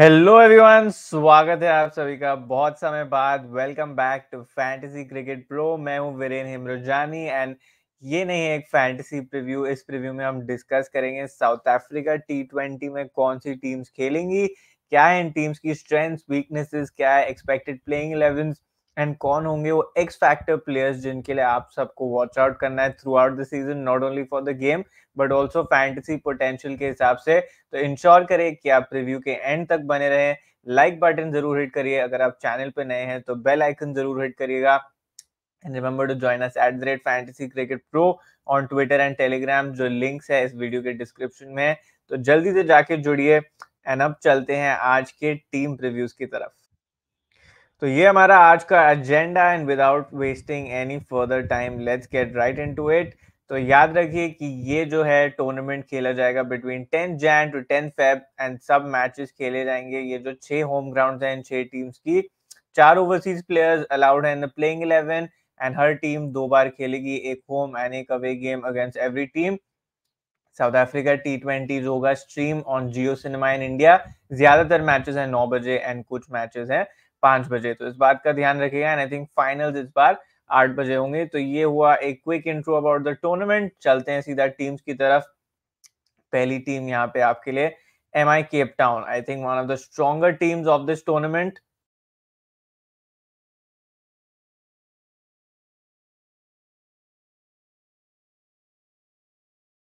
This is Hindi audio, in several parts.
हेलो एवरीवन स्वागत है आप सभी का बहुत समय बाद welcome back to fantasy cricket pro मैं हूं वीरेन हिमरजानी एंड ये नहीं है एक फैंटेसी प्रीव्यू इस प्रीव्यू में हम डिस्कस करेंगे साउथ अफ्रीका टी ट्वेंटी में कौन सी टीम्स खेलेंगी क्या है इन टीम्स की स्ट्रेंथ्स वीकनेसेस क्या है एक्सपेक्टेड प्लेइंग इलेवन एंड कौन होंगे वो एक्स फैक्टर प्लेयर्स जिनके लिए आप सबको वॉच आउट करना है throughout the season not only for the game but also fantasy potential के हिसाब से तो इंश्योर करें कि आप रिव्यू के एंड तक बने रहें लाइक बटन जरूर हिट करिए अगर आप चैनल पे नए हैं तो बेल आइकन जरूर हिट करिएगा and remember to join us at the rate fantasy cricket pro on Twitter and Telegram जो लिंक्स है इस वीडियो के डिस्क्रिप्शन में तो जल्दी से जाके जुड़िए एंड अब चलते हैं आज के टीम रिव्यूज की तरफ तो ये हमारा आज का agenda and without wasting any further time let's get right to it तो याद रखिए कि ये जो है टूर्नामेंट खेला जाएगा between ten Jan to ten Feb and सब मैचेस खेले जाएंगे ये जो छह होम ग्राउंड हैं इन छह टीम्स की चार ओवरसीज प्लेयर्स अलाउड है in the playing eleven and हर टीम दो बार खेलेगी एक होम एंड एक away game against every team South Africa T twenty होगा stream on Jio Cinema in India ज्यादातर मैचेस हैं नौ बजे एंड कुछ मैचेस हैं पांच बजे तो इस बात का ध्यान रखिएगा एंड आई थिंक फाइनल इस बार आठ बजे होंगे तो ये हुआ एक quick intro about the tournament चलते हैं सीधा टीम्स की तरफ पहली टीम यहाँ पे आपके लिए M I Cape Town I think one of the stronger teams of this tournament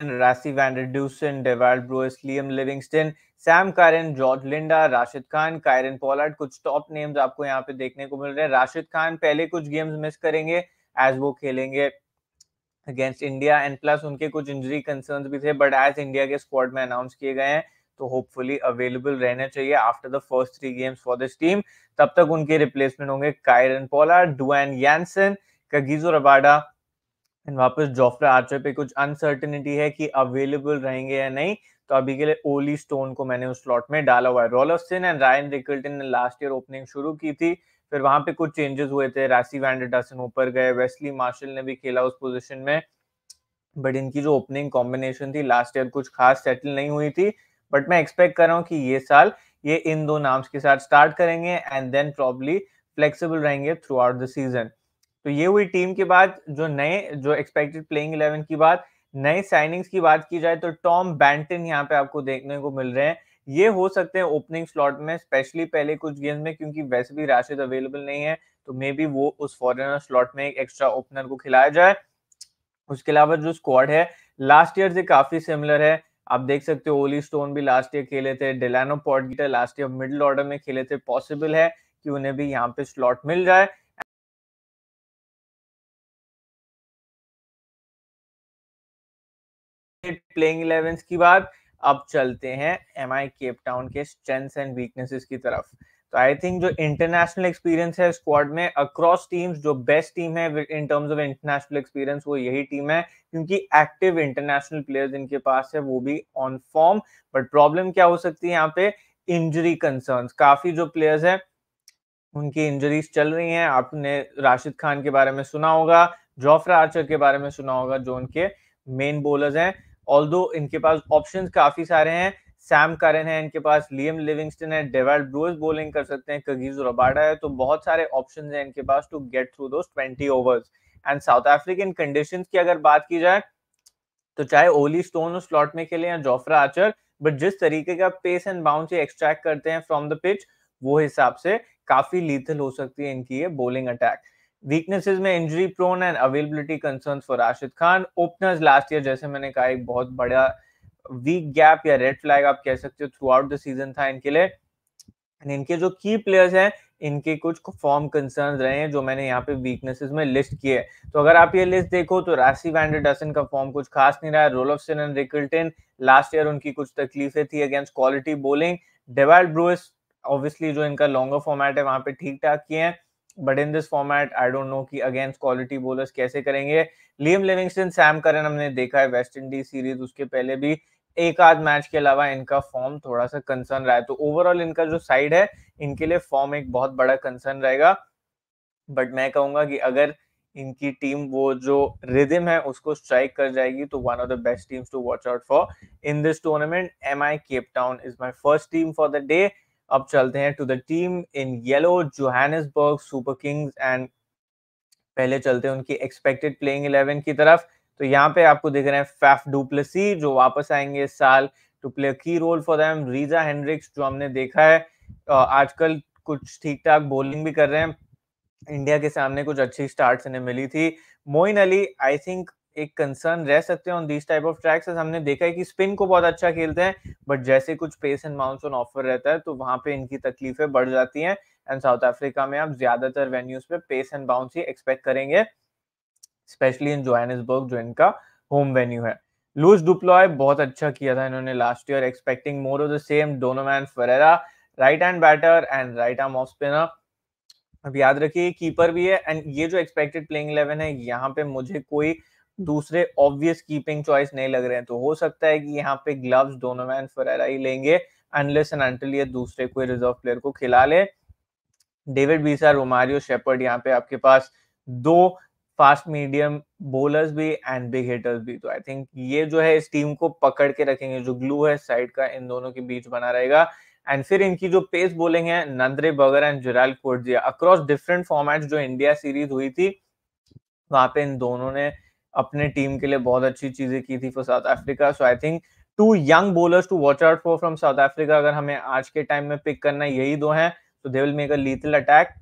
Rassi Van der Dusen, Deval Bruce, Liam Livingston, Sam कारन George Linda, Rashid Khan, Kyron Pollard, कुछ टॉप नेम्स आपको यहाँ पे देखने को मिल रहे हैं राशिद खान पहले कुछ गेम्स मिस करेंगे एज वो खेलेंगे अगेंस्ट इंडिया एंड प्लस उनके कुछ इंजरी कंसर्न भी थे बट एज इंडिया के स्क्वाड में अनाउंस किए गए हैं तो होपफुली अवेलेबल रहना चाहिए after the first three games for this team तब तक उनके रिप्लेसमेंट होंगे Kieron Pollard Duan Jansen Kagiso Rabada and वापस जॉफ्रे आर्चर पे कुछ अनसर्टेनिटी है कि अवेलेबल रहेंगे या नहीं तो अभी के लिए ओली स्टोन को मैंने उस स्लॉट में डाला हुआ है रोलफसिन एंड रायन रिकल्टन ने लास्ट ईयर ओपनिंग शुरू की थी फिर वहां पे कुछ चेंजेस हुए थे रासी वैंडरडासन ऊपर गए वेस्ली मार्शल ने भी खेला उस पोजिशन में बट इनकी जो ओपनिंग कॉम्बिनेशन थी लास्ट ईयर कुछ खास सेटल नहीं हुई थी बट मैं एक्सपेक्ट कर रहा हूँ कि ये साल ये इन दो नाम्स के साथ स्टार्ट करेंगे एंड देन प्रॉब्ली फ्लेक्सिबल रहेंगे थ्रू आउट द सीजन तो ये हुई टीम की बात जो नए जो एक्सपेक्टेड प्लेइंग इलेवन की बात नए साइनिंग्स की बात की जाए तो टॉम बैंटन यहाँ पे आपको देखने को मिल रहे हैं ये हो सकते हैं ओपनिंग स्लॉट में स्पेशली पहले कुछ गेम में क्योंकि वैसे भी राशिद अवेलेबल नहीं है तो मे बी वो उस फॉरेनर स्लॉट में एक एक्स्ट्रा ओपनर को खिलाया जाए उसके अलावा जो स्क्वाड है लास्ट ईयर से काफी सिमिलर है आप देख सकते हो ओली स्टोन भी लास्ट ईयर खेले थे Delano Potgieter last year middle order में खेले थे पॉसिबल है कि उन्हें भी यहाँ पे स्लॉट मिल जाए प्लेइंग इलेवेंस की बात अब चलते हैं एम आई केप टाउन के स्ट्रेंथ्स एंड वीकनेसेस की तरफ तो आई थिंक जो इंटरनेशनल एक्सपीरियंस है स्क्वाड में अक्रॉस टीम्स जो बेस्ट टीम है in terms of international experience वो यही टीम है क्योंकि एक्टिव इंटरनेशनल प्लेयर्स इनके पास है वो भी ऑन फॉर्म बट प्रॉब्लम क्या हो सकती है यहाँ पे इंजरी कंसर्न काफी जो प्लेयर्स है उनकी इंजरीज चल रही हैं आपने राशिद खान के बारे में सुना होगा जॉफ्रा आर्चर के बारे में सुना होगा जो उनके मेन बोलर्स हैं ऑल इनके पास ऑप्शन काफी सारे हैं सैम करन है इनके पास लियम लिविंगस्टन है डेवर्ल्ड ब्रूस बोलिंग कर सकते हैं कगीज रबाडा है तो बहुत सारे ऑप्शन हैं इनके पास टू गेट थ्रू दो twenty overs and South African condition की अगर बात की जाए तो चाहे ओली स्टोन उस स्लॉट में खेले या जोफ्रा आचर बट जिस तरीके का पेस एंड बाउंस ये एक्सट्रैक्ट करते हैं फ्रॉम द पिच वो हिसाब से काफी लीथल हो सकती है इनकी ये बोलिंग अटैक वीकनेसेस में injury prone and availability concerns for Rashid Khan openers last year जैसे मैंने कहा एक बहुत बड़ा वीक गैप या रेड फ्लैग आप कह सकते हो थ्रू आउट द सीजन था इनके लिए एंड इनके जो की प्लेयर्स हैं इनके कुछ फॉर्म कंसर्न रहे हैं जो मैंने यहाँ पे वीकनेसेस में लिस्ट किए तो अगर आप ये लिस्ट देखो तो राशि वैंडर डसन का फॉर्म कुछ खास नहीं रहा है सिन एंड रिकल्टन लास्ट ईयर उनकी कुछ तकलीफें थी against quality bowling Dewald Brevis obviously जो इनका लॉन्गर फॉर्मेट है वहां पे ठीक ठाक किए हैं but in this format I don't know कि अगेंस्ट क्वालिटी बोलर्स कैसे करेंगे लियम लिविंगस्टन सैम करन हमने देखा है वेस्ट इंडीज सीरीज उसके पहले भी एक आध मैच के अलावा इनका फॉर्म थोड़ा सा कंसर्न रहा है तो ओवरऑल इनका जो साइड है इनके लिए फॉर्म एक बहुत बड़ा कंसर्न रहेगा बट मैं कहूंगा कि अगर इनकी टीम वो जो रिदिम है उसको स्ट्राइक कर जाएगी तो one of the best teams to watch out for in this tournament M I Cape Town is my first team for the day अब चलते हैं to the team in yellow Johannesburg super Kings and पहले चलते हैं उनकी एक्सपेक्टेड प्लेइंग इलेवन की तरफ तो यहाँ पे आपको दिख रहे हैं फैफ डुप्लेसी जो वापस आएंगे इस साल to play key role for them Reeza Hendricks जो हमने देखा है आजकल कुछ ठीक ठाक बॉलिंग भी कर रहे हैं इंडिया के सामने कुछ अच्छी स्टार्ट इन्हें मिली थी मोइन अली आई थिंक एक कंसर्न रह सकते हैं on this type of tracks हमने देखा है कि स्पिन को बहुत अच्छा खेलते हैं बट जैसे कुछ pace and mounts on offer रहता है तो वहां पे इनकी तकलीफें बढ़ जाती हैं एंड साउथ अफ्रीका में आप ज्यादातर वेन्यूज पे पेस एंड बाउंस ही एक्सपेक्ट करेंगे स्पेशली इन जोहानिसबर्ग जो इनका होम वेन्यू है लूज डुप्लॉय बहुत अच्छा किया था इन्होंने last year expecting more of the same man Ferreira right hand batter and right arm off spinner अब याद रखिए कीपर भी है एंड ये जो एक्सपेक्टेड प्लेइंग इलेवन है यहाँ पे मुझे कोई दूसरे ऑब्वियस कीपिंग चॉइस नहीं लग रहे हैं तो हो सकता है कि यहाँ पे ग्लव्स दोनों मैन फरेरा ही लेंगे अनलेस एंड ये दूसरे कोई रिजर्व प्लेयर को खिला ले डेविड बीसा रोमारियो शेपर्ड यहाँ पे आपके पास दो फास्ट मीडियम बोलर्स भी एंड बिग हिटर्स भी तो आई थिंक ये जो है इस टीम को पकड़ के रखेंगे जो ग्लू है साइड का इन दोनों के बीच बना रहेगा एंड फिर इनकी जो पेस बोलिंग है नंद्रे Burger and Gerald Coetzee across different format जो इंडिया सीरीज हुई थी वहां पे इन दोनों ने अपने टीम के लिए बहुत अच्छी चीजें की थी for South Africa so I think two young bowlers to watch out for from South Africa अगर हमें आज के टाइम में पिक करना यही दो हैं तो they will make a lethal attack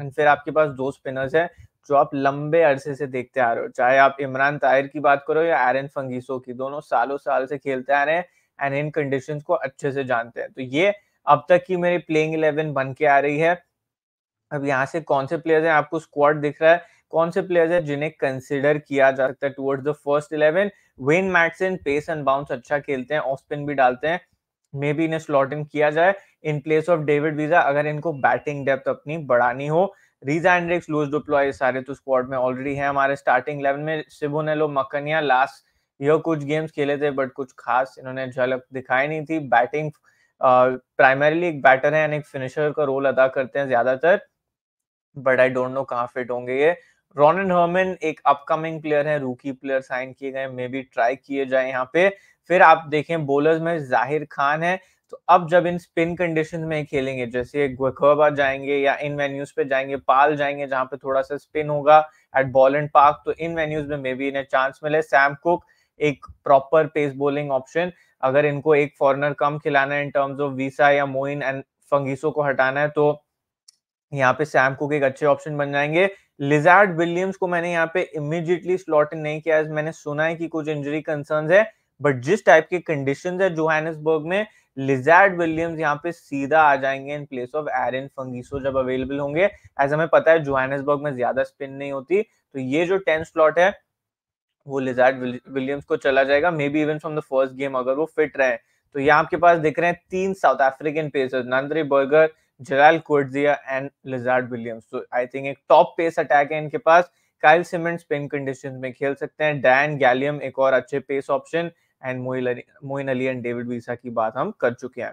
and फिर आपके पास दो स्पिनर्स है जो आप लंबे अरसे से देखते आ रहे हो चाहे आप इमरान ताहिर की बात करो या एरन फंगीसो की दोनों सालों साल से खेलते आ रहे हैं एंड इन कंडीशन को अच्छे से जानते हैं तो ये अब तक की मेरी प्लेइंग इलेवन बन के आ रही है अब यहाँ से कौन से प्लेयर्स हैं आपको स्क्वाड दिख रहा है कौन से प्लेयर्स है जिन्हें कंसिडर किया जा सकता है towards the first eleven Wayne Madsen pace and bounce अच्छा खेलते हैं ऑफ स्पिन भी डालते हैं मे बी इन्हें स्लॉट इन किया जाए in place of David Wiese अगर इनको बैटिंग डेप्थ अपनी बढ़ानी हो रीजा एंड्रिक्स लूज डुप्लॉय सारे तो स्क्वाड में ऑलरेडी है हमारे स्टार्टिंग इलेवन में सिबोनेलो मकनिया लास्ट ये कुछ गेम्स खेले थे बट कुछ खास इन्होंने झलक दिखाई नहीं थी बैटिंग प्राइमरीली एक बैटर है एक फिनिशर का रोल अदा करते हैं ज्यादातर बट आई डोंट नो कहाँ फिट होंगे ये रॉनन हर्मन एक अपकमिंग प्लेयर है रूकी प्लेयर साइन किए गए मे बी ट्राई किए जाए यहाँ पे फिर आप देखें बोलर्स में जाहिर खान है तो अब जब इन स्पिन कंडीशन में खेलेंगे जैसे गोखबा जाएंगे या इन वेन्यूज पे जाएंगे पाल जाएंगे जहां पे थोड़ा सा स्पिन होगा एट बॉल एंड पार्क तो इन वेन्यूज में मे बी इन्हें चांस मिले सैम कुक एक प्रॉपर पेस बोलिंग ऑप्शन अगर इनको एक फॉरनर कम खिलाना है इन टर्म्स ऑफ वीसा या मोइन एंड फंगीसो को हटाना है तो यहाँ पे सैम कुक एक अच्छे ऑप्शन बन जाएंगे लिजार्ड विलियम्स को मैंने यहाँ पे इमिजिएटली स्लॉट इन नहीं किया मैंने सुना है कि कुछ इंजरी कंसर्न है बट जिस टाइप के कंडीशन है जोहानिसबर्ग में लिजार्ड विलियम्स यहाँ पे सीधा आ जाएंगे इन प्लेस ऑफ एरन फंगीसो जब अवेलेबल होंगे एज हमें पता है जोहैनसबर्ग में ज्यादा स्पिन नहीं होती तो ये जो टेन स्लॉट है वो लिजार्ड विलियम्स को चला जाएगा maybe even from the first game अगर वो फिट रहे तो ये आपके पास दिख रहे हैं तीन south African pacers Nandre Burger Gerald Coetzee and Lizaad Williams तो आई थिंक एक टॉप पेस अटैक है इनके पास काइल सिमेंट स्पिन कंडीशन में खेल सकते हैं डैन गैलियम एक और अच्छे pace option and Moeen Ali and David Wiese की बात हम कर चुके हैं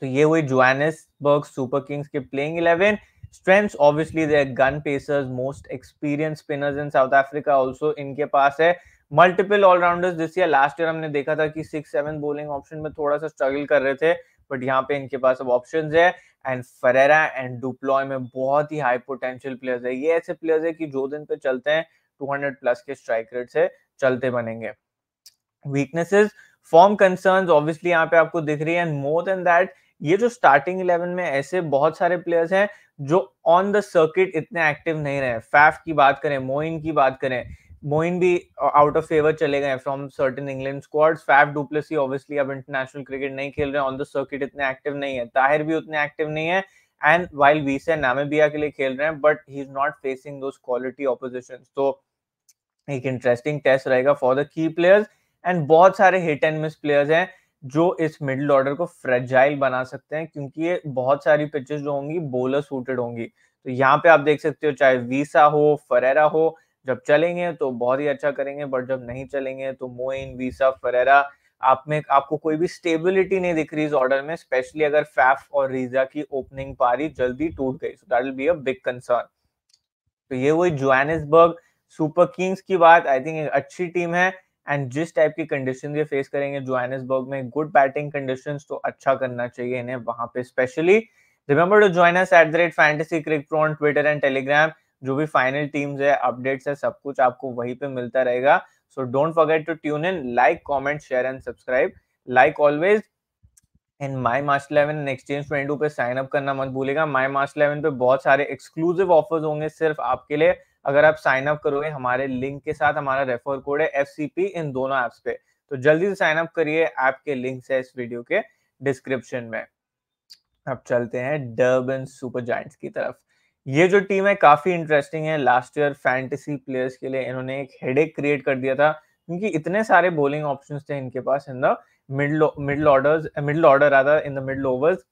तो ये हुई जोहानिसबर्ग सुपर किंग्स के playing eleven strength obviously they got pacers most experience spinners in south Africa also इनके पास है multiple allrounders this year last year हमने देखा था कि सिक्स सेवन बोलिंग ऑप्शन में थोड़ा सा स्ट्रगल कर रहे थे बट यहाँ पे इनके पास अब ऑप्शन है एंड फरेरा एंड डुप्लॉय में बहुत ही हाई पोटेंशियल प्लेयर्स है ये ऐसे प्लेयर्स है कि जो दिन पे चलते हैं 200 प्लस के स्ट्राइक रेट से चलते बनेंगे वीकनेसेस फॉर्म कंसर्न ऑब्वियसली यहाँ पे आपको दिख रही है एंड मोर देन दैट ये जो स्टार्टिंग इलेवन में ऐसे बहुत सारे प्लेयर्स हैं जो ऑन द सर्किट इतने एक्टिव नहीं रहे फैफ की बात करें मोइन की बात करें मोइन भी आउट ऑफ फेवर चले गए from certain England squads Faf du Plessis obviously अब इंटरनेशनल क्रिकेट नहीं खेल रहे ऑन द सर्किट इतने एक्टिव नहीं है ताहिर भी उतने एक्टिव नहीं है एंड वाइल वी से नामेबिया के लिए खेल रहे हैं but he is not facing those quality opposition तो एक इंटरेस्टिंग टेस्ट रहेगा for the key players and बहुत सारे हिट एंड मिस प्लेयर्स हैं जो इस मिडिल ऑर्डर को फ्रेजाइल बना सकते हैं क्योंकि ये बहुत सारी पिचेस जो होंगी बोलर सूटेड होंगी तो यहाँ पे आप देख सकते हो चाहे वीसा हो फरेरा हो जब चलेंगे तो बहुत ही अच्छा करेंगे बट जब नहीं चलेंगे तो मोइन वीसा फरेरा आप में आपको कोई भी स्टेबिलिटी नहीं दिख रही इस ऑर्डर में स्पेशली अगर फैफ और रीजा की ओपनिंग पारी जल्दी टूट गई so that will be a big concern तो ये वही जोहानिसबर्ग सुपर किंग्स की बात आई थिंक एक अच्छी टीम है एंड जिस टाइप की कंडीशन ये फेस करेंगे जोहानिसबर्ग में गुड बैटिंग कंडीशन तो अच्छा करना चाहिए इन्हें वहां पे specially remember to join at the rate fantasy cric pro Twitter and Telegram जो भी फाइनल टीम्स है अपडेट्स है सब कुछ आपको वहीं पे मिलता रहेगा so don't forget to tune in like comment share and subscribe like always and my match eleven exchange twenty पे साइन अप करना मत भूलेगा माई मार्च इलेवन पे बहुत सारे एक्सक्लूसिव ऑफर्स होंगे सिर्फ आपके लिए अगर आप साइन अप करोगे हमारे लिंक के साथ हमारा रेफर कोड है एफ इन दोनों ऐप्स पे तो जल्दी से साइन अप करिए ऐप के लिंक है इस वीडियो के डिस्क्रिप्शन में अब चलते हैं डर्बन सुपर जॉइंट्स की तरफ ये जो टीम है काफी इंटरेस्टिंग है लास्ट ईयर फैंटेसी प्लेयर्स के लिए इन्होंने एक हेडेक क्रिएट कर दिया था क्योंकि इतने सारे बॉलिंग ऑप्शंस थे इनके पास in the middle middle orders middle order आता इन द मिडल ओवर्स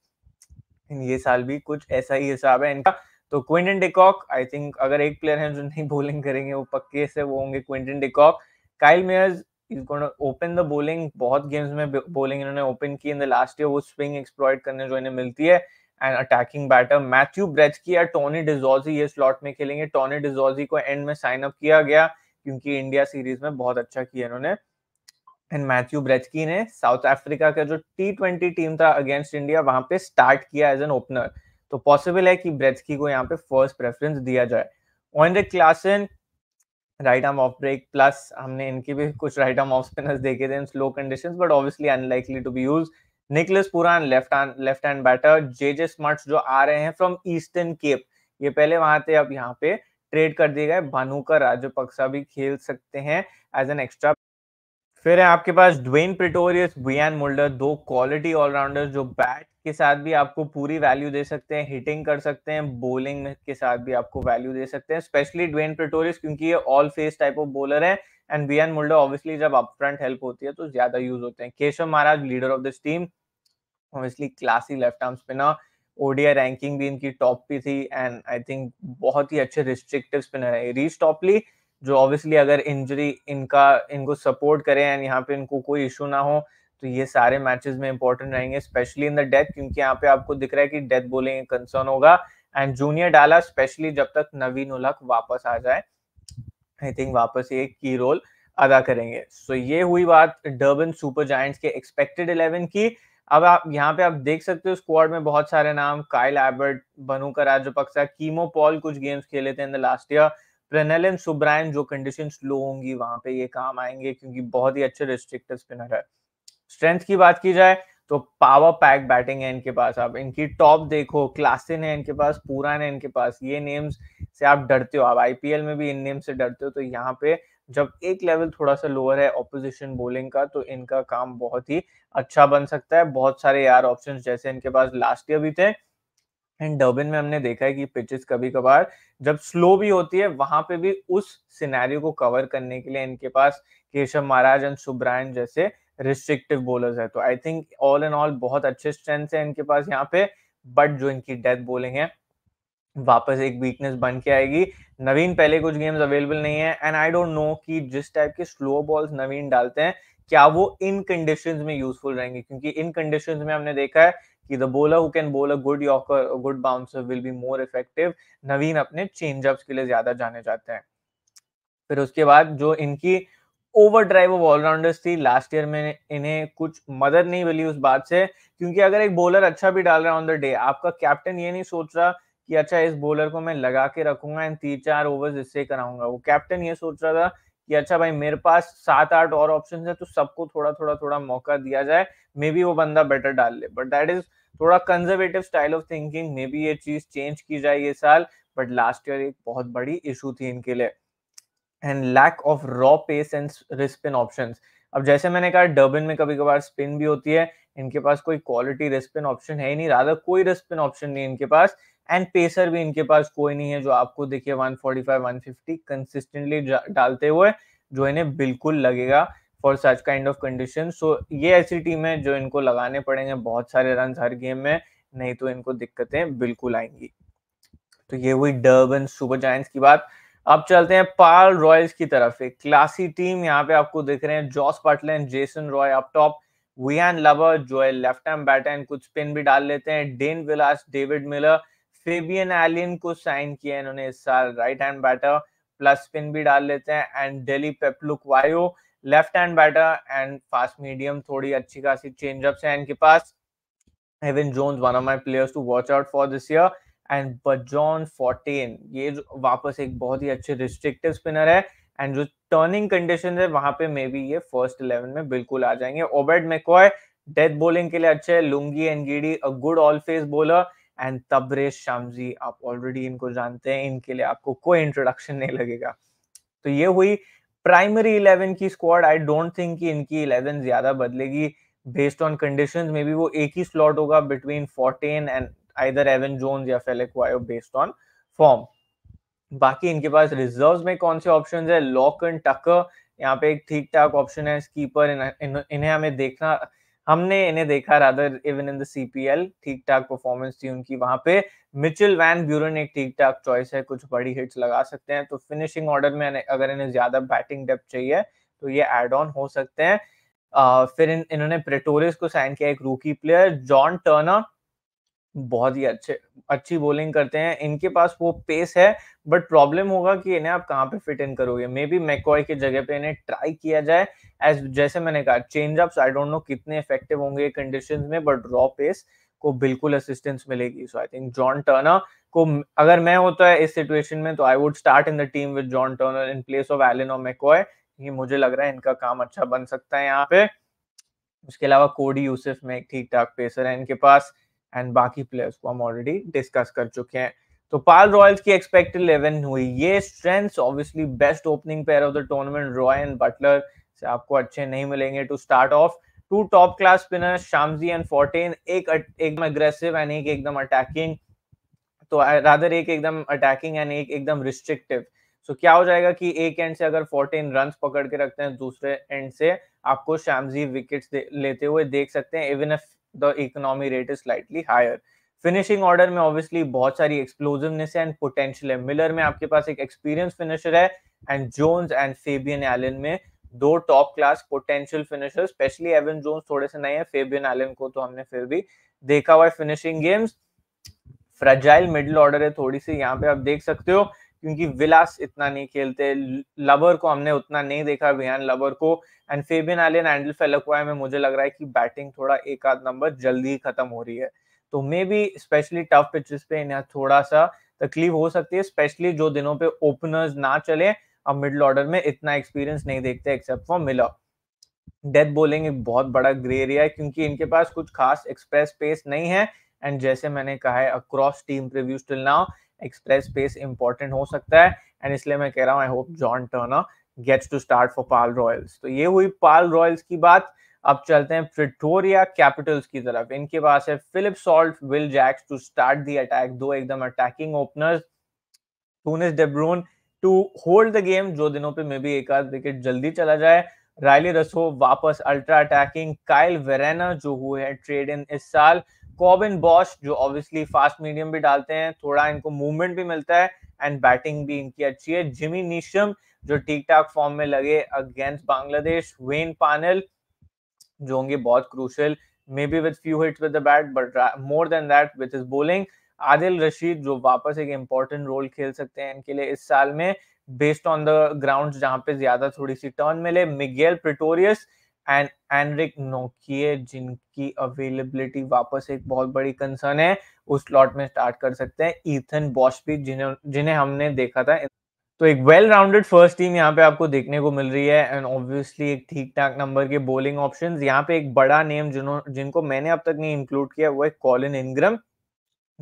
ये साल भी कुछ ऐसा ही हिसाब है इनका तो क्विंटन डिकॉक आई थिंक अगर एक प्लेयर है जो नहीं बॉलिंग करेंगे वो पक्के से वो होंगे Quinton de Kock Kyle Mayers is open the bowling बहुत गेम्स में बॉलिंग इन्होंने ओपन की इन द लास्ट ईयर वो स्विंग एक्सप्लॉइट करने जो इन्हें मिलती है and attacking batter Matthew Breetzke या टोनी डिजोजी ये स्लॉट में खेलेंगे टोनी डिजोजी को एंड में साइन अप किया गया क्योंकि इंडिया सीरीज में बहुत अच्छा किया इन्होंने एंड मैथ्यू ब्रेचकी ने साउथ अफ्रीका का जो टी ट्वेंटी टीम था अगेंस्ट इंडिया वहां पे स्टार्ट किया एज एन ओपनर तो पॉसिबल है कि ब्रेचकी को यहाँ पे फर्स्ट प्रेफरेंस दिया जाए Heinrich Klaasen right arm off break plus हमने इनके भी कुछ राइट आर्म ऑफ स्पिनर्स देखे थे in slow conditions but obviously unlikely to be used Nicholas Pooran left left hand batter J J Smuts जो आ रहे हैं फ्रॉम ईस्टर्न केप ये पहले वहां थे अब यहाँ पे ट्रेड कर दिए गए भानुकर राजपक्सा भी खेल सकते हैं एज एन एक्स्ट्रा फिर है आपके पास ड्वेन प्रिटोरियस बियान मोल्डर दो क्वालिटी ऑलराउंडर्स जो बैट के साथ भी आपको पूरी वैल्यू दे सकते हैं हिटिंग कर सकते हैं बोलिंग के साथ भी आपको वैल्यू दे सकते हैं स्पेशली ड्वेन प्रिटोरियस क्योंकि ये all pace type of bowler है and Wiaan Mulder obviously जब अपफ्रंट हेल्प होती है तो ज्यादा यूज होते हैं Keshav Maharaj leader of this team obviously classy left arm spinner ODI ranking भी इनकी टॉप पे थी एंड आई थिंक बहुत ही अच्छे रिस्ट्रिक्टिव स्पिनर है रीच टॉपली जो ऑब्वियसली अगर इंजरी इनका इनको सपोर्ट करे एंड यहाँ पे इनको कोई इशू ना हो तो ये सारे मैचेस में इंपॉर्टेंट रहेंगे स्पेशली इन द डेथ क्योंकि यहाँ पे आपको दिख रहा है कि डेथ बोलिंग कंसर्न होगा एंड जूनियर डाला स्पेशली जब तक नवीन उलक वापस आ जाए आई थिंक वापस ये की रोल अदा करेंगे सो so, ये हुई बात डर्बन सुपर जॉइंट्स के एक्सपेक्टेड इलेवन की अब आप यहाँ पे आप देख सकते हो स्क्वाड में बहुत सारे नाम Kyle Abbott Bhanuka Rajapaksa Keemo Paul कुछ गेम्स खेले थे in the last year Prenelan and Subrayen जो कंडीशन लो होंगी वहां पे ये काम आएंगे क्योंकि बहुत ही अच्छे रिस्ट्रिक्टेड स्पिनर है स्ट्रेंथ की बात की जाए तो पावर पैक बैटिंग है इनके पास आप इनकी टॉप देखो क्लासिन है इनके पास पूरा है इनके पास ये नेम्स से आप डरते हो आप आईपीएल में भी इन नेम से डरते हो तो यहाँ पे जब एक लेवल थोड़ा सा लोअर है ऑपोजिशन बोलिंग का तो इनका काम बहुत ही अच्छा बन सकता है बहुत सारे यार ऑप्शंस जैसे इनके पास लास्ट ईयर भी थे एंड डर्बिन में हमने देखा है कि पिचेस कभी कभार जब स्लो भी होती है वहां पे भी उस सिनेरियो को कवर करने के लिए इनके पास केशव महाराज एंड सुब्रायन जैसे रिस्ट्रिक्टिव बोलर्स है तो I think all and all बहुत अच्छे स्ट्रेंथ है इनके पास यहाँ पे बट जो इनकी डेथ बोलिंग है वापस एक वीकनेस बन के आएगी नवीन पहले कुछ गेम्स अवेलेबल नहीं है एंड आई डोंट नो कि जिस टाइप के स्लो बॉल्स नवीन डालते हैं क्या वो इन कंडीशंस में यूजफुल रहेंगे क्योंकि इन कंडीशंस में हमने देखा है कि the bowler who can bowl a good yorker good bouncer will be more effective Naveen अपने चेंजअप्स के लिए ज्यादा जाने जाते हैं फिर उसके बाद जो इनकी ओवर ड्राइव ऑफ ऑलराउंडर्स थी लास्ट ईयर में इन्हें कुछ मदद नहीं मिली उस बात से क्योंकि अगर एक बॉलर अच्छा भी डाल रहा है ऑन द डे आपका कैप्टन ये नहीं सोच रहा कि अच्छा इस बॉलर को मैं लगा के रखूंगा एंड तीन चार ओवर इससे कराऊंगा वो कैप्टन ये सोच रहा था कि अच्छा भाई मेरे पास सात आठ और ऑप्शन है तो सबको थोड़ा थोड़ा थोड़ा मौका दिया जाए मे बी वो बंदा बेटर डाल ले बट दैट इज थोड़ा conservative style of thinking maybe ये चीज चेंज की जाए ये साल बट लास्ट ईयर एक बहुत बड़ी इशू थी इनके लिए and lack of raw pace and wrist spin option अब जैसे मैंने कहा डर्बिन में कभी कभार स्पिन भी होती है इनके पास कोई क्वालिटी रिस्पिन ऑप्शन है ही नहीं राधा कोई रिस्पिन ऑप्शन नहीं इनके पास एंड पेसर भी इनके पास कोई नहीं है जो आपको देखिए 145 150 कंसिस्टेंटली डालते हुए जो इन्हें बिल्कुल लगेगा for such kind of condition so ये ऐसी टीम है जो इनको लगाने पड़ेंगे बहुत सारे रन हर गेम में नहीं तो इनको दिक्कतें बिल्कुल आएंगी तो ये हुई डर्बन सुपर जॉय की बात अब चलते हैं पाल रॉयल्स की तरफ एक क्लासी टीम यहाँ पे आपको दिख रहे हैं Jos Buttler Jason Roy up top Wihan Lubbe जोएल लेफ्ट हैंड बैटर कुछ स्पिन भी डाल लेते हैं Dane Vilas David Miller Fabian Allen को साइन किया इन्होंने इस साल right hand batter plus spin भी डाल लेते हैं Andile Phehlukwayo left hand batter and fast medium थोड़ी अच्छी खासी चेंजअप्स हैं इनके पास Evan Jones one of my players to watch out for this year and Bjorn Fortuin ये वापस एक बहुत ही अच्छे रिस्ट्रिक्टिव स्पिनर है एंड जो टर्निंग कंडीशन है वहां पे मे बी ये फर्स्ट इलेवन में बिल्कुल आ जाएंगे ओबेड मेकॉय डेथ बोलिंग के लिए अच्छे है Lungi Ngidi a good all pace bowler and Tabraiz Shamsi आप ऑलरेडी इनको जानते हैं इनके लिए आपको कोई इंट्रोडक्शन नहीं लगेगा तो ये हुई प्राइमरी इलेवन की स्क्वाड आई डोंट थिंक कि इनकी इलेवन ज्यादा बदलेगी based on condition maybe वो एक ही स्लॉट होगा between Fortuin and either Evan Jones या Phehlukwayo based on form बाकी इनके पास रिजर्व्स में कौन से ऑप्शन है लॉक एंड टकर यहाँ पे एक ठीक ठाक ऑप्शन है स्कीपर इन्हें हमें देखना हमने इन्हें देखा rather even in the CPL ठीक ठाक परफॉर्मेंस थी उनकी वहां पे मिचेल वैन ब्यूरन एक ठीक ठाक चॉइस है कुछ बड़ी हिट्स लगा सकते हैं तो फिनिशिंग ऑर्डर में अगर इन्हें ज्यादा बैटिंग डेप चाहिए तो ये एड ऑन हो सकते हैं uh, फिर इन, इन्होंने प्रेटोरिस को साइन किया एक रूकी प्लेयर जॉन टर्नर बहुत ही अच्छे अच्छी बॉलिंग करते हैं इनके पास वो पेस है बट प्रॉब्लम होगा कि इन्हें आप कहाँ पे फिट इन करोगे मे बी मैकॉय की जगह पे इन्हें ट्राई किया जाए एज जैसे मैंने कहा changeups I don't know कितने इफेक्टिव होंगे कंडीशन में बट रॉ पेस को बिल्कुल असिस्टेंस मिलेगी so I think John Turner को अगर मैं होता है इस सिचुएशन में तो I would start in the team with John Turner in place of Allen और मैकॉय ये मुझे लग रहा है इनका काम अच्छा बन सकता है यहाँ पे उसके अलावा कोडी यूसुफ में एक ठीक ठाक पेसर है इनके पास एंड बाकी प्लेयर्स को हम ऑलरेडी डिस्कस कर चुके हैं तो पाल रॉयल्स की एक्सपेक्टेड इलेवन हुई ये strength obviously best opening pair of the tournament Roy and Butler से आपको अच्छे नहीं मिलेंगे to start off two top class spinner Shamsi and Fortuin एक एकदम तो, अग्रेसिव एंड एक एकदम अटैकिंग तो राधर एक एकदम अटैकिंग एंड एक एकदम रिस्ट्रिक्टिव सो so, क्या हो जाएगा कि एक एंड से अगर फोर्टीन रन पकड़ के रखते हैं दूसरे एंड से आपको शामजी विकेट्स लेते हुए देख सकते हैं even if the economy rate is slightly higher finishing order में ऑब्वियसली बहुत सारी एक्सप्लोजिवनेस है एंड पोटेंशियल है मिलर में आपके पास एक एक्सपीरियंस फिनिशर है and Jones and Fabian Allen में दो top class potential finisher specially Evan Jones थोड़े से नए हैं फेबियन एलन को तो हमने फिर भी देखा हुआ है finishing games fragile middle order है थोड़ी सी यहाँ पे आप देख सकते हो क्योंकि विलास इतना नहीं खेलते लबर को हमने उतना नहीं देखा बिहान लबर को and Fabian Allen Andile Phehlukwayo में मुझे लग रहा है कि बैटिंग थोड़ा एक आध नंबर जल्दी ही खत्म हो रही है तो maybe specially tough pitches पे इन्हें थोड़ा सा तकलीफ हो सकती है स्पेशली जो दिनों पे ओपनर्स ना चले अब मिडल ऑर्डर में इतना एक्सपीरियंस नहीं देखते except for Miller death bowling एक बहुत बड़ा ग्रे एरिया है क्योंकि इनके पास कुछ खास एक्सप्रेस पेस नहीं है एंड जैसे मैंने कहा है across team previews still now express pace important हो सकता है एंड इसलिए मैं कह रहा हूँ I hope John Turner gets to start for Paarl Royals तो ये हुई पाल रॉयल्स की बात अब चलते हैं प्रिटोरिया कैपिटल्स की तरफ इनके पास है Phil Salt Will Jacks to start the attack दो एकदम attacking openers Theunis de Bruyn to hold the game जो दिनों पे मे बी एक आध विकेट जल्दी चला जाए रायली रसो वापस अल्ट्रा अटैकिंग काइल वेरेना जो हुए हैं ट्रेड इन इस साल कॉबिन बॉश जो ऑब्वियसली फास्ट मीडियम भी डालते हैं थोड़ा इनको मूवमेंट भी मिलता है एंड बैटिंग भी इनकी अच्छी है जिमी निशम जो ठीक ठाक फॉर्म में लगे अगेंस्ट बांग्लादेश वेन पानल जो होंगे बहुत crucial maybe with few hits with the bat but more than that with his bowling Adil Rashid जो वापस एक इंपॉर्टेंट रोल खेल सकते हैं इनके लिए इस साल में बेस्ड ऑन द ग्राउंड जहां पे ज्यादा थोड़ी सी टर्न मिले मिगेल प्रिटोरियस एंड एनरिक नोकिए जिनकी अवेलेबिलिटी वापस एक बहुत बड़ी कंसर्न है उस स्लॉट में स्टार्ट कर सकते हैं ईथन बॉश भी जिन्हें हमने देखा था तो एक वेल राउंडेड फर्स्ट टीम यहाँ पे आपको देखने को मिल रही है एंड ऑब्वियसली एक ठीक ठाक नंबर के बॉलिंग ऑप्शन यहाँ पे एक बड़ा नेम जिन्होंने जिनको मैंने अब तक नहीं इंक्लूड किया वो है Colin Ingram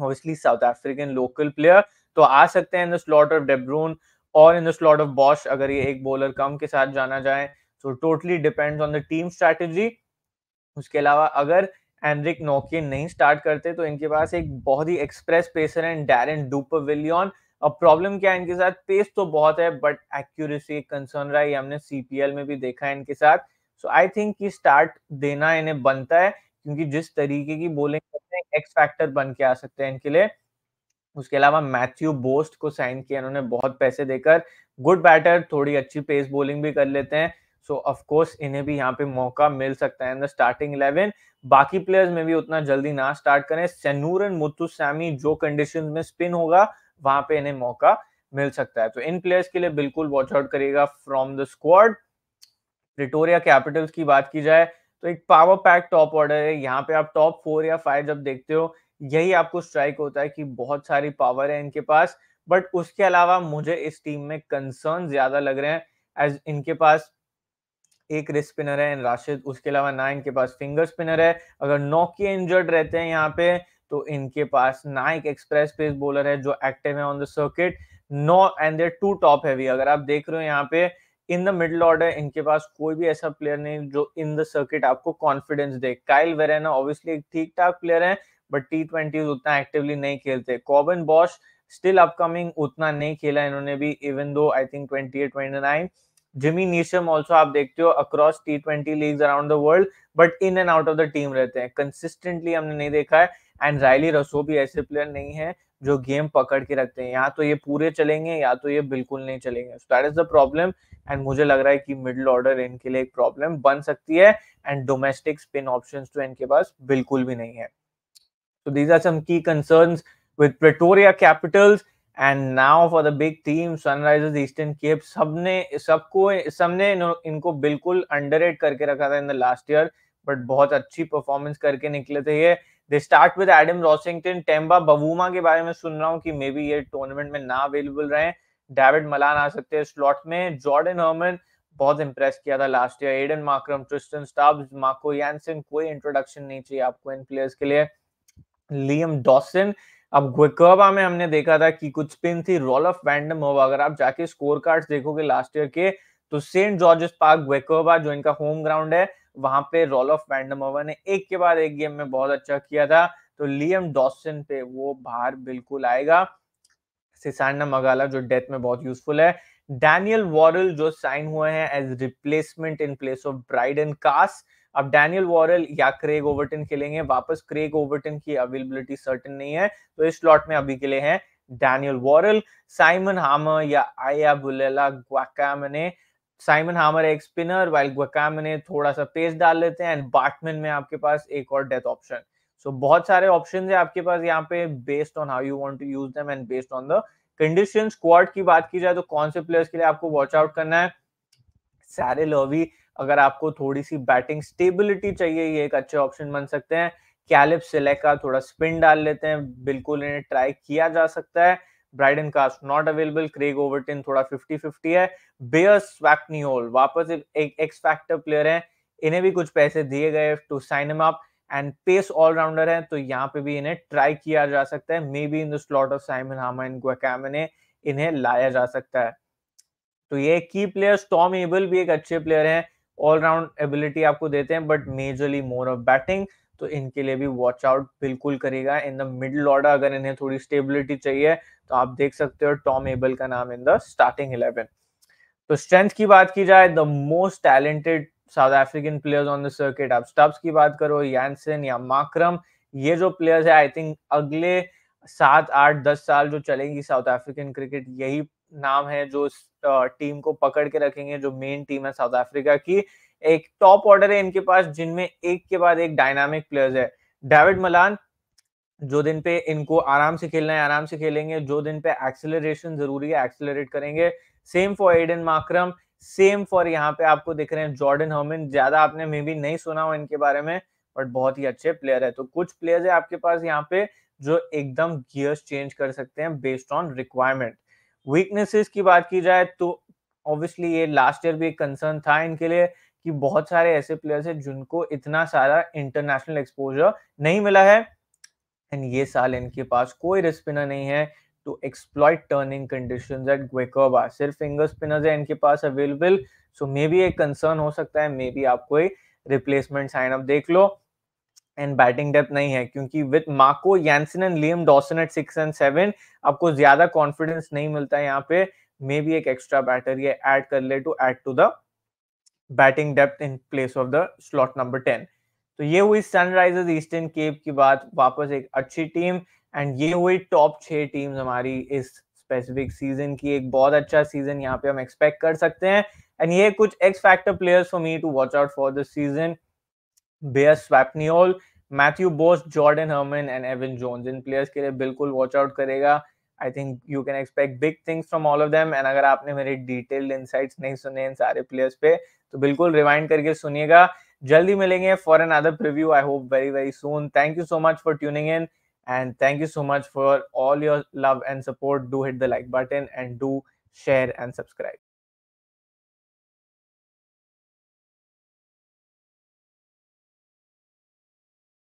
obviously South African local player तो आ सकते हैं in the slot of de Bruyn और in the slot of Bosch अगर ये एक बॉलर कम के साथ जाना जाए so totally depends on the team strategy उसके अलावा अगर एनरिक नोके नहीं स्टार्ट करते तो इनके पास एक बहुत ही एक्सप्रेस पेसर है डैरन विलियन अब प्रॉब्लम क्या है इनके साथ पेस तो बहुत है बट एक्यूरेसी एक कंसर्न रहा है हमने सीपीएल में भी देखा है इनके साथ सो आई थिंक कि स्टार्ट देना इन्हें बनता है क्योंकि जिस तरीके की बोलिंग करते हैं एक्स फैक्टर बन के आ सकते हैं इनके लिए उसके अलावा मैथ्यू बोस्ट को साइन किया इन्होंने बहुत पैसे देकर गुड बैटर थोड़ी अच्छी पेस बॉलिंग भी कर लेते हैं सो ऑफ कोर्स इन्हें भी यहाँ पे मौका मिल सकता है इन द स्टार्टिंग इलेवन बाकी प्लेयर्स में भी उतना जल्दी ना स्टार्ट करें सेनूर एंड मुत्तु सैमी जो कंडीशन में स्पिन होगा वहां पे इन्हें मौका मिल सकता है तो इन प्लेयर्स के लिए बिल्कुल वॉच आउट करिएगा from the squad Pretoria Capitals की बात की जाए तो एक पावर पैक टॉप ऑर्डर है यहाँ पे आप टॉप फोर या फाइव जब देखते हो यही आपको स्ट्राइक होता है कि बहुत सारी पावर है इनके पास बट उसके अलावा मुझे इस टीम में कंसर्न ज्यादा लग रहे हैं एज इनके पास एक रिस्क स्पिनर है राशिद उसके अलावा ना इनके पास फिंगर स्पिनर है अगर नौकी इंजर्ड रहते हैं यहाँ पे तो इनके पास ना एक एक्सप्रेस पेस बॉलर है जो एक्टिव है on the circuit no and there too top heavy अगर आप देख रहे हो यहाँ पे इन द मिडल ऑर्डर इनके पास कोई भी ऐसा प्लेयर नहीं जो इन द सर्किट आपको कॉन्फिडेंस दे काइल वेरेना ऑब्वियसली एक ठीक ठाक प्लेयर है बट टी ट्वेंटी उतना एक्टिवली नहीं खेलते कॉबन बॉश स्टिल अपकमिंग उतना नहीं खेला इन्होंने भी even though I think twenty eight twenty nine Jimmy Neesham also आप देखते हो across T twenty league around the world but in and out of the team रहते हैं कंसिस्टेंटली हमने नहीं देखा है एंड रायली रसो भी ऐसे प्लेयर नहीं है जो गेम पकड़ के रखते हैं या तो ये पूरे चलेंगे या तो ये बिल्कुल नहीं चलेंगे so that is the problem and मुझे लग रहा है कि मिडिल ऑर्डर इनके लिए एक प्रॉब्लम बन सकती है एंड डोमेस्टिक स्पिन ऑप्शन तो इनके पास बिल्कुल भी नहीं है तो these are some key concerns with Pretoria Capitals and now for the big team Sunrisers Eastern Cape सबने सबको सबने इनको बिल्कुल अंडररेट करके रखा था in the last year but बहुत अच्छी परफॉर्मेंस करके निकले थे ये they start with Adam Rossington Temba Bavuma के बारे में सुन रहा हूँ कि मे बी ये टूर्नामेंट में ना अवेलेबल रहे डेविड मलान आ सकते हैं स्लॉट में जॉर्डन हर्मन बहुत इंप्रेस किया था last year Aiden Markram Tristan Stubbs Marco Jansen कोई इंट्रोडक्शन नहीं चाहिए आपको इन प्लेयर्स के लिए लियम डॉसन अब क्विकर्बा में हमने देखा था कि कुछ स्पिन थी रोल ऑफ वैंडम हो अगर आप जाके स्कोर कार्ड देखोगे लास्ट ईयर के तो सेंट जॉर्जेस पार्क ग्वेकोबा जो इनका होम ग्राउंड है वहां पे रोल ऑफ वैंडमोवा ने एक के बाद एक गेम में बहुत अच्छा किया था तो लियम डॉसन पे वो बाहर बिल्कुल आएगा सिसाना मगाला जो डेथ में बहुत यूजफुल है डैनियल वॉरल जो साइन हुए हैं as replacement in place of Brydon कास्ट अब डैनियल वॉरल या क्रेग ओवरटन खेलेंगे वापस क्रेग ओवरटन की अवेलेबिलिटी सर्टन नहीं है तो इस स्लॉट में अभी के लिए है डैनियल वॉरल साइमन हामर या Ayabulela Gqamane Simon Harmer एक स्पिनर वाइल ग्वाकामने थोड़ा सा पेस डाल लेते हैं एंड बैटमैन में आपके पास एक और डेथ ऑप्शन सो बहुत सारे ऑप्शन है आपके पास यहाँ पे based on how you want to use them and based on the condition squad की बात की जाए तो कौन से प्लेयर्स के लिए आपको वॉच आउट करना है सारे लवी अगर आपको थोड़ी सी बैटिंग स्टेबिलिटी चाहिए ये एक अच्छे ऑप्शन बन सकते हैं कैलिप सिलेका थोड़ा स्पिन डाल लेते हैं बिल्कुल इन्हें ट्राई किया जा सकता है ब्राइडन कास्ट नॉट अवेलेबल क्रेग ओवरटिन थोडा फिफ्टी फिफ्टी है बेयर स्वैपनियोल वापस एक एक्स फैक्टर प्लेयर है इन्हें भी कुछ पैसे दिए गए to sign em up and pace all-rounder है तो यहाँ पे भी इन्हें ट्राई किया जा सकता है maybe in the slot of Simon हामा इन गुकामने इन्हें लाया जा सकता है तो ये की प्लेयर्स टॉम एबल भी एक अच्छे प्लेयर हैं ऑलराउंड एबिलिटी आपको देते हैं but majorly more of batting तो इनके लिए भी वॉच आउट बिल्कुल करेगा इन द मिडल ऑर्डर अगर इन्हें थोड़ी स्टेबिलिटी चाहिए तो आप देख सकते हो टॉम एबल का नाम इन द स्टार्टिंग इलेवन तो स्ट्रेंथ की बात की जाए the most talented South African players on the circuit आप स्टब्स की बात करो यानसन या माक्रम ये जो प्लेयर्स है आई थिंक अगले सात आठ दस साल जो चलेंगी साउथ अफ्रीकन क्रिकेट यही नाम है जो इस टीम को पकड़ के रखेंगे जो मेन टीम है साउथ अफ्रीका की एक टॉप ऑर्डर है इनके पास जिनमें एक के बाद एक डायनामिक प्लेयर्स है डेविड मलान जो दिन पे इनको आराम से खेलना है आराम से खेलेंगे जो दिन पे एक्सेलरेशन जरूरी है एक्सेलरेट करेंगे same for Aiden Markram same for यहाँ पे आपको दिख रहे हैं जॉर्डन हॉमिन ज्यादा आपने मे बी नहीं सुना हो इनके बारे में बट बहुत ही अच्छे प्लेयर है तो कुछ प्लेयर्स है आपके पास यहाँ पे जो एकदम गियर्स चेंज कर सकते हैं बेस्ड ऑन रिक्वायरमेंट वीकनेसेस की बात की जाए तो ऑब्वियसली ये लास्ट ईयर भी एक कंसर्न था इनके लिए कि बहुत सारे ऐसे प्लेयर्स हैं जिनको इतना सारा इंटरनेशनल एक्सपोजर नहीं मिला है एंड ये साल इनके पास कोई रिस्पिनर नहीं है to exploit turning condition at Gqeberha सिर्फ फिंगर स्पिनर्स है इनके पास अवेलेबल सो मे बी एक कंसर्न हो सकता है मे बी आप कोई रिप्लेसमेंट साइन अप देख लो एंड बैटिंग डेप्थ नहीं है क्योंकि with Marco Jansen and Liam Dawson at six and seven आपको ज्यादा कॉन्फिडेंस नहीं मिलता है यहाँ पे मे बी एक एक्स्ट्रा बैटर ये एड कर ले to add to the batting depth in place of the slot number ten तो ये हुई सनराइजर्स ईस्टर्न केप की बात वापस एक अच्छी टीम एंड ये हुई टॉप छह टीम हमारी इस स्पेसिफिक सीजन की एक बहुत अच्छा सीजन यहाँ पे हम एक्सपेक्ट कर सकते हैं एंड ये कुछ X factor players for me to watch out for this season Beyers Swanepoel Matthew Bosch Jordan Hermann and Evan Jones इन प्लेयर्स के लिए बिल्कुल वॉच आउट करेगा I think you can expect big things from all of them and अगर आपने मेरे डिटेल्ड इनसाइट्स नहीं सुने इन सारे प्लेयर्स पे तो बिल्कुल रिवाइंड करके सुनिएगा जल्दी मिलेंगे for another preview I hope very very soon thank you so much for tuning in and thank you so much for all your love and support do hit the like button and do share and subscribe